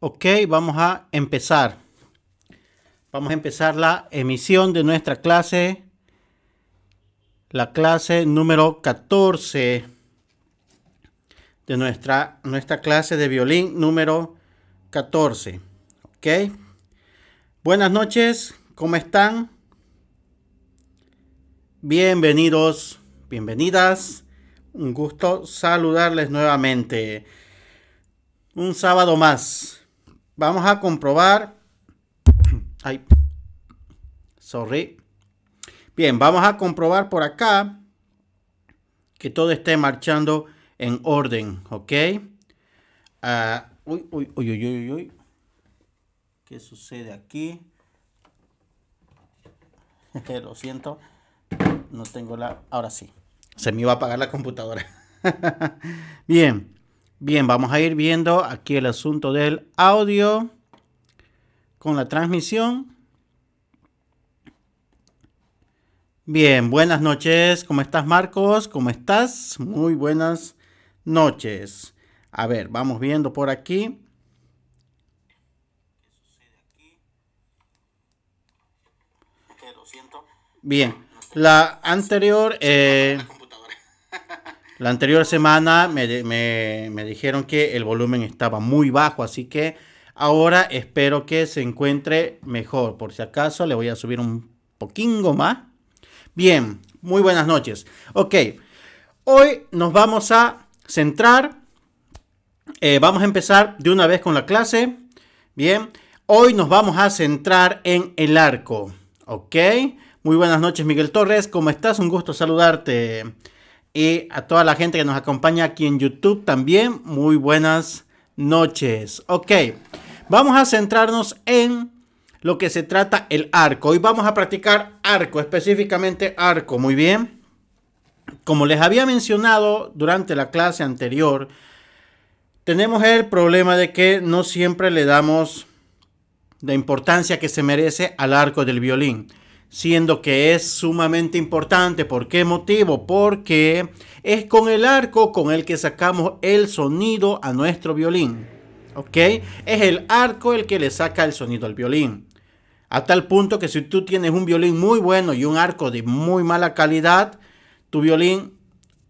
ok, vamos a empezar. Vamos a empezar la emisión de nuestra clase, la clase número 14 de nuestra, nuestra clase de violín número 14. Ok. Buenas noches, ¿cómo están? Bienvenidos, bienvenidas. Un gusto saludarles nuevamente un sábado más. Vamos a comprobar. Ay, sorry. Bien, vamos a comprobar por acá que todo esté marchando en orden, ¿ok? Ah, uy, uy, uy, uy, uy, uy. ¿Qué sucede aquí? Lo siento, no tengo la... Ahora sí, se me iba a apagar la computadora. Bien. Bien, vamos a ir viendo aquí el asunto del audio con la transmisión. Bien, buenas noches. ¿Cómo estás, Marcos? ¿Cómo estás? Muy buenas noches. A ver, vamos viendo por aquí. Bien, la anterior... Eh, la anterior semana me, dijeron que el volumen estaba muy bajo, así que ahora espero que se encuentre mejor. Por si acaso le voy a subir un poquingo más. Bien, muy buenas noches. Ok, hoy nos vamos a centrar. Eh, vamos a empezar de una vez con la clase. Bien, hoy nos vamos a centrar en el arco. Ok, muy buenas noches Miguel Torres. ¿Cómo estás? Un gusto saludarte y a toda la gente que nos acompaña aquí en YouTube también. Muy buenas noches. Ok, vamos a centrarnos en lo que se trata el arco. Hoy vamos a practicar arco, específicamente arco. Muy bien. Como les había mencionado durante la clase anterior, tenemos el problema de que no siempre le damos la importancia que se merece al arco del violín siendo que es sumamente importante. ¿Por qué motivo? Porque es con el arco con el que sacamos el sonido a nuestro violín. ¿Ok? Es el arco el que le saca el sonido al violín. A tal punto que si tú tienes un violín muy bueno y un arco de muy mala calidad, tu violín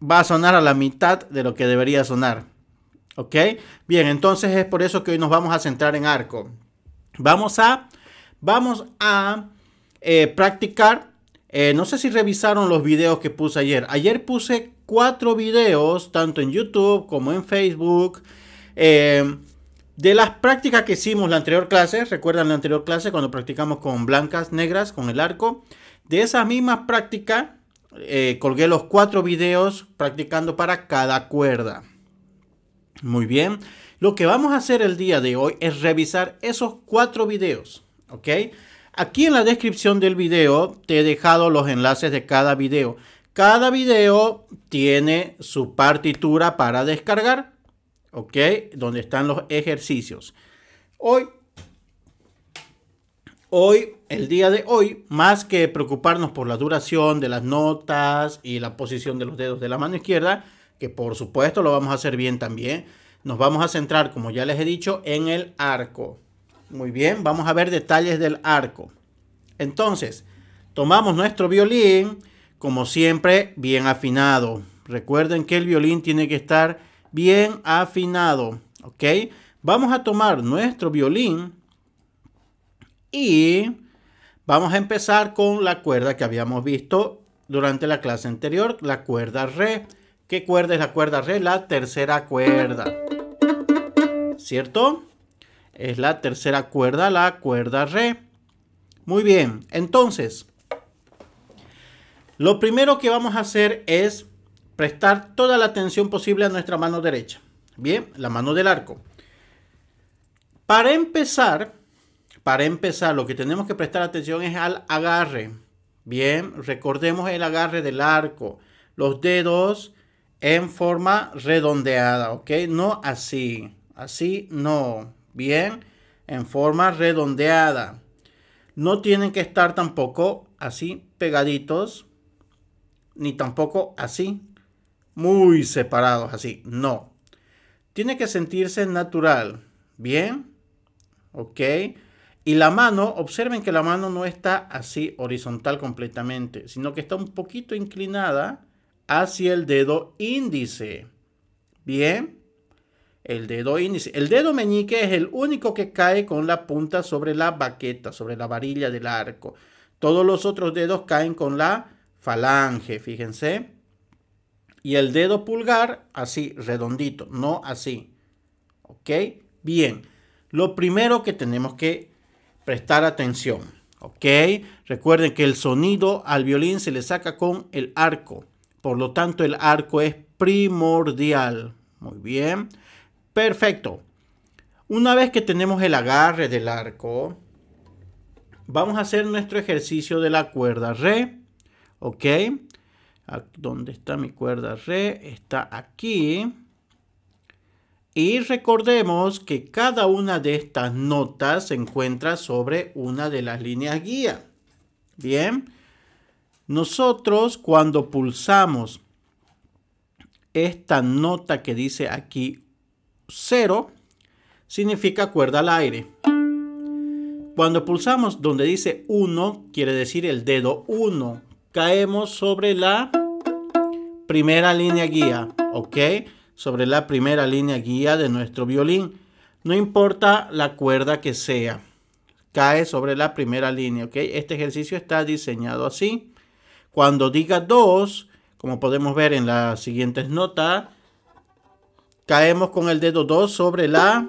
va a sonar a la mitad de lo que debería sonar. ¿Ok? Bien, entonces es por eso que hoy nos vamos a centrar en arco. Vamos a... Vamos a eh, practicar. Eh, no sé si revisaron los videos que puse ayer. Ayer puse cuatro videos, tanto en YouTube como en Facebook, eh, de las prácticas que hicimos la anterior clase. ¿Recuerdan la anterior clase cuando practicamos con blancas, negras, con el arco? De esa misma práctica colgué los cuatro videos practicando para cada cuerda. Muy bien. Lo que vamos a hacer el día de hoy es revisar esos cuatro videos, ¿ok? Aquí en la descripción del video te he dejado los enlaces de cada video. Cada video tiene su partitura para descargar, ¿ok? Donde están los ejercicios. Hoy, hoy, el día de hoy, más que preocuparnos por la duración de las notas y la posición de los dedos de la mano izquierda, que por supuesto lo vamos a hacer bien también, nos vamos a centrar, como ya les he dicho, en el arco. Muy bien, vamos a ver detalles del arco. Entonces, tomamos nuestro violín, como siempre, bien afinado. Recuerden que el violín tiene que estar bien afinado, ¿ok? Vamos a tomar nuestro violín y vamos a empezar con la cuerda que habíamos visto durante la clase anterior, la cuerda re. ¿Qué cuerda es la cuerda re? La tercera cuerda. ¿Cierto? es la tercera cuerda, la cuerda re. Muy bien, entonces, lo primero que vamos a hacer es prestar toda la atención posible a nuestra mano derecha. Bien, la mano del arco. Para empezar, para empezar, lo que tenemos que prestar atención es al agarre. Bien, recordemos el agarre del arco. Los dedos en forma redondeada, ¿ok? No así, así no bien en forma redondeada. No tienen que estar tampoco así pegaditos, ni tampoco así muy separados, así. No. Tiene que sentirse natural. Bien. Ok. Y la mano, observen que la mano no está así horizontal completamente, sino que está un poquito inclinada hacia el dedo índice. Bien el dedo índice. El dedo meñique es el único que cae con la punta sobre la baqueta, sobre la varilla del arco. Todos los otros dedos caen con la falange, fíjense. Y el dedo pulgar así, redondito, no así. ¿Ok? Bien. Lo primero que tenemos que prestar atención. ¿Ok? Recuerden que el sonido al violín se le saca con el arco. Por lo tanto, el arco es primordial. Muy bien. Perfecto. Una vez que tenemos el agarre del arco, vamos a hacer nuestro ejercicio de la cuerda re. ¿Ok? ¿Dónde está mi cuerda re? Está aquí. Y recordemos que cada una de estas notas se encuentra sobre una de las líneas guía. Bien. Nosotros cuando pulsamos esta nota que dice aquí 0 significa cuerda al aire. Cuando pulsamos donde dice 1, quiere decir el dedo 1. Caemos sobre la primera línea guía, ¿ok? Sobre la primera línea guía de nuestro violín. No importa la cuerda que sea, cae sobre la primera línea, ¿ok? Este ejercicio está diseñado así. Cuando diga 2, como podemos ver en las siguientes notas, Caemos con el dedo 2 sobre la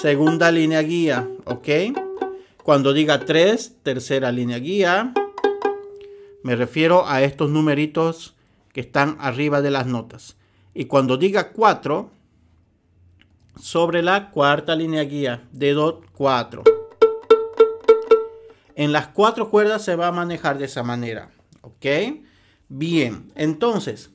segunda línea guía, ¿ok? Cuando diga 3, tercera línea guía, me refiero a estos numeritos que están arriba de las notas. Y cuando diga 4, sobre la cuarta línea guía, dedo 4. En las cuatro cuerdas se va a manejar de esa manera, ¿ok? Bien, entonces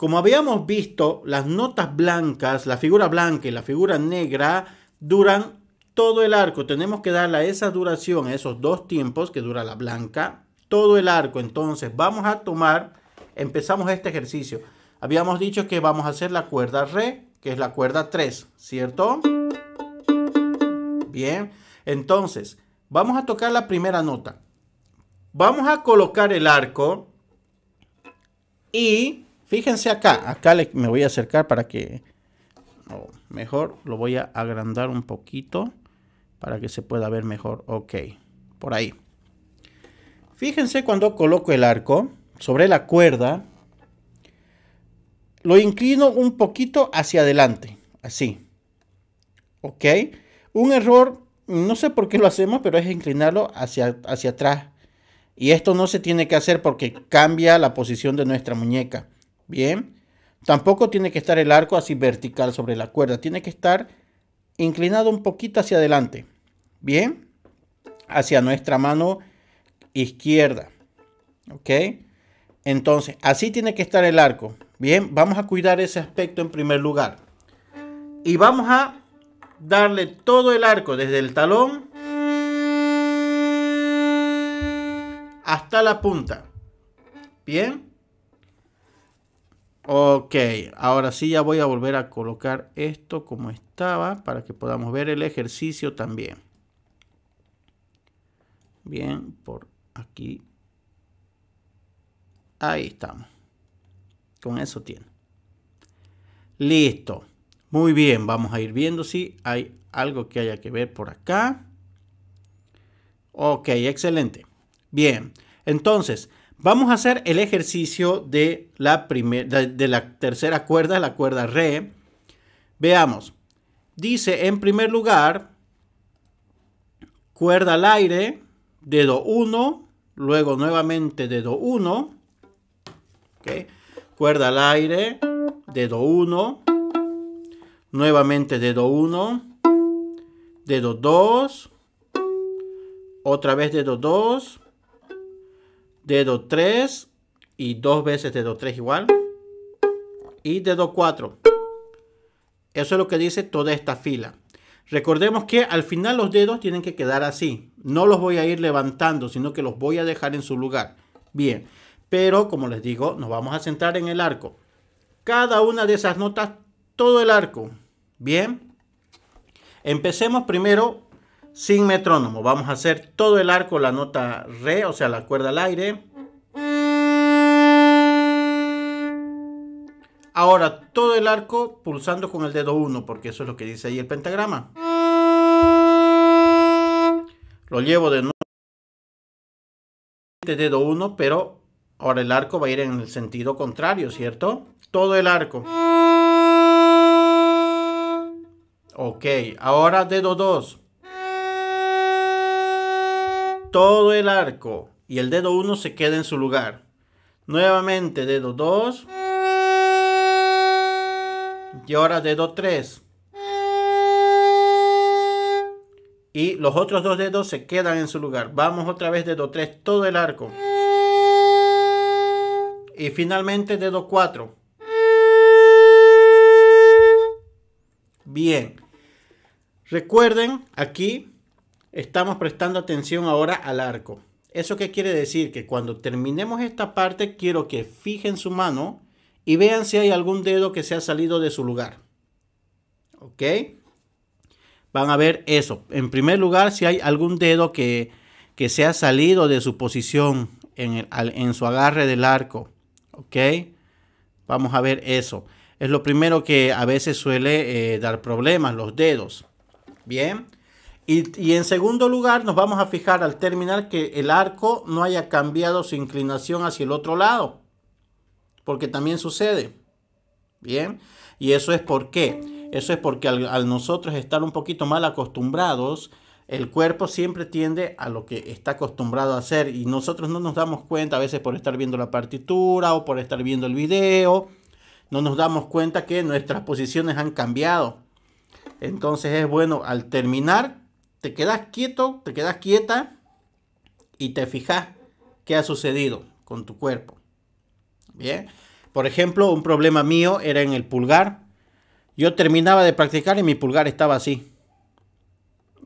como habíamos visto, las notas blancas, la figura blanca y la figura negra duran todo el arco. Tenemos que darle esa duración, a esos dos tiempos que dura la blanca, todo el arco. Entonces vamos a tomar, empezamos este ejercicio. Habíamos dicho que vamos a hacer la cuerda re, que es la cuerda 3, ¿cierto? Bien, entonces vamos a tocar la primera nota. Vamos a colocar el arco y Fíjense acá, acá me voy a acercar para que, mejor, lo voy a agrandar un poquito para que se pueda ver mejor. Ok, por ahí. Fíjense cuando coloco el arco sobre la cuerda, lo inclino un poquito hacia adelante, así. Ok, un error, no sé por qué lo hacemos, pero es inclinarlo hacia, hacia atrás. Y esto no se tiene que hacer porque cambia la posición de nuestra muñeca. Bien. Tampoco tiene que estar el arco así vertical sobre la cuerda. Tiene que estar inclinado un poquito hacia adelante. Bien. Hacia nuestra mano izquierda. ¿Ok? Entonces, así tiene que estar el arco. Bien, vamos a cuidar ese aspecto en primer lugar. Y vamos a darle todo el arco desde el talón hasta la punta. Bien. Ok, ahora sí ya voy a volver a colocar esto como estaba para que podamos ver el ejercicio también. Bien, por aquí. Ahí estamos. Con eso tiene. Listo. Muy bien, vamos a ir viendo si hay algo que haya que ver por acá. Ok, excelente. Bien, entonces, Vamos a hacer el ejercicio de la, primer, de, la tercera cuerda, la cuerda re. Veamos. Dice, en primer lugar, cuerda al aire, dedo 1, luego nuevamente dedo 1, cuerda al aire, dedo 1, nuevamente dedo 1, dedo 2, otra vez dedo 2, dedo 3 y dos veces dedo 3 igual y dedo 4. Eso es lo que dice toda esta fila. Recordemos que al final los dedos tienen que quedar así. No los voy a ir levantando, sino que los voy a dejar en su lugar. Bien, pero como les digo, nos vamos a centrar en el arco. Cada una de esas notas, todo el arco. Bien. Empecemos primero sin metrónomo. Vamos a hacer todo el arco, la nota re, o sea, la cuerda al aire. Ahora, todo el arco pulsando con el dedo 1, porque eso es lo que dice ahí el pentagrama. Lo llevo de nuevo este dedo 1, pero ahora el arco va a ir en el sentido contrario, ¿cierto? Todo el arco. Ok, ahora dedo 2 todo el arco y el dedo 1 se queda en su lugar. Nuevamente dedo 2. Y ahora dedo 3. Y los otros dos dedos se quedan en su lugar. Vamos otra vez dedo 3, todo el arco. Y finalmente dedo 4. Bien. Recuerden aquí estamos prestando atención ahora al arco. ¿Eso qué quiere decir? Que cuando terminemos esta parte quiero que fijen su mano y vean si hay algún dedo que se ha salido de su lugar. ¿Ok? Van a ver eso. En primer lugar, si hay algún dedo que, se ha salido de su posición en, su agarre del arco. ¿Ok? Vamos a ver eso. Es lo primero que a veces suele eh, dar problemas, los dedos. Bien. Y, en segundo lugar nos vamos a fijar al terminar que el arco no haya cambiado su inclinación hacia el otro lado. Porque también sucede. Bien. Y eso es porque. Eso es porque al, al nosotros estar un poquito mal acostumbrados, el cuerpo siempre tiende a lo que está acostumbrado a hacer. Y nosotros no nos damos cuenta a veces por estar viendo la partitura o por estar viendo el video. No nos damos cuenta que nuestras posiciones han cambiado. Entonces es bueno al terminar te quedas quieto, te quedas quieta y te fijas qué ha sucedido con tu cuerpo. Bien, por ejemplo, un problema mío era en el pulgar. Yo terminaba de practicar y mi pulgar estaba así.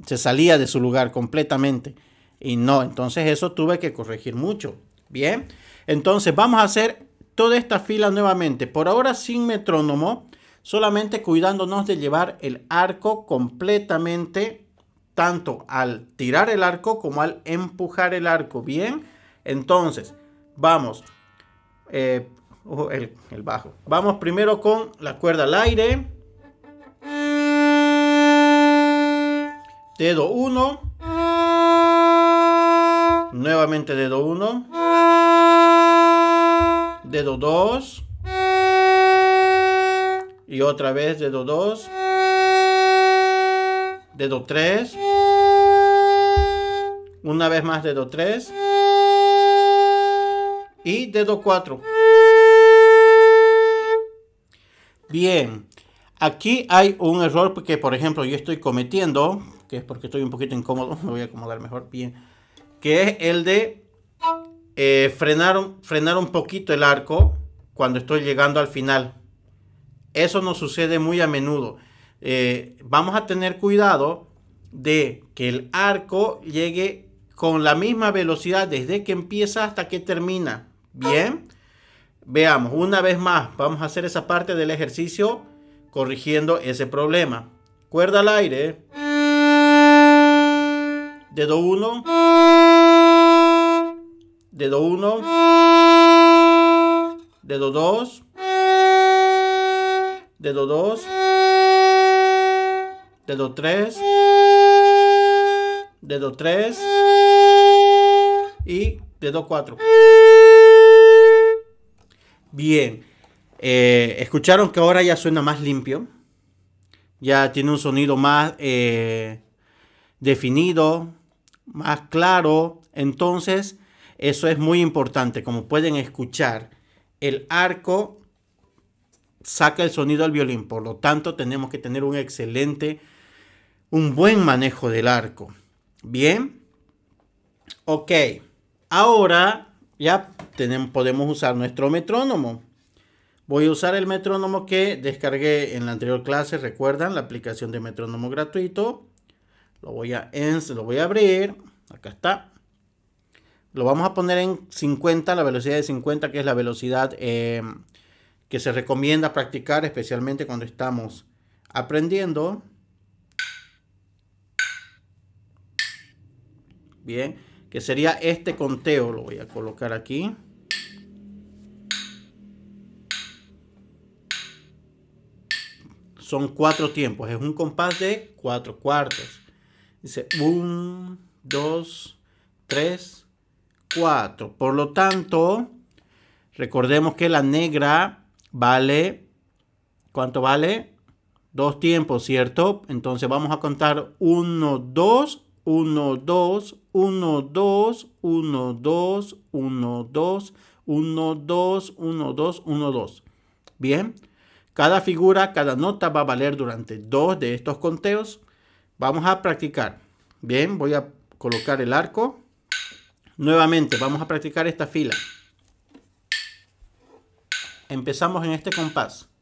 Se salía de su lugar completamente. Y no, entonces eso tuve que corregir mucho. Bien, entonces vamos a hacer toda esta fila nuevamente. Por ahora sin metrónomo, solamente cuidándonos de llevar el arco completamente tanto al tirar el arco como al empujar el arco. Bien, entonces vamos. Eh, el, el bajo. Vamos primero con la cuerda al aire. Dedo 1. Nuevamente dedo 1. Dedo 2. Y otra vez dedo 2 dedo 3. Una vez más dedo 3. Y dedo 4. Bien, aquí hay un error que por ejemplo yo estoy cometiendo, que es porque estoy un poquito incómodo, me voy a acomodar mejor, bien, que es el de eh, frenar, frenar un poquito el arco cuando estoy llegando al final. Eso no sucede muy a menudo. Eh, vamos a tener cuidado de que el arco llegue con la misma velocidad desde que empieza hasta que termina. Bien, veamos, una vez más, vamos a hacer esa parte del ejercicio corrigiendo ese problema. Cuerda al aire. Dedo 1. Dedo 1. Dedo 2. Dedo 2 dedo 3, dedo 3 y dedo 4. Bien, eh, escucharon que ahora ya suena más limpio, ya tiene un sonido más eh, definido, más claro, entonces eso es muy importante, como pueden escuchar, el arco saca el sonido al violín, por lo tanto tenemos que tener un excelente un buen manejo del arco. Bien. Ok. Ahora ya tenemos, podemos usar nuestro metrónomo. Voy a usar el metrónomo que descargué en la anterior clase. Recuerdan la aplicación de metrónomo gratuito. Lo voy a, lo voy a abrir. Acá está. Lo vamos a poner en 50, la velocidad de 50, que es la velocidad em, que se recomienda practicar, especialmente cuando estamos aprendiendo. Bien, que sería este conteo, lo voy a colocar aquí. Son cuatro tiempos, es un compás de cuatro cuartos. Dice un, dos, tres, cuatro. Por lo tanto, recordemos que la negra vale, ¿cuánto vale? Dos tiempos, ¿cierto? Entonces vamos a contar uno, dos. 1, 2, 1, 2, 1, 2, 1, 2, 1, 2, 1, 2, 1, 2. Bien, cada figura, cada nota va a valer durante dos de estos conteos. Vamos a practicar. Bien, voy a colocar el arco. Nuevamente, vamos a practicar esta fila. Empezamos en este compás.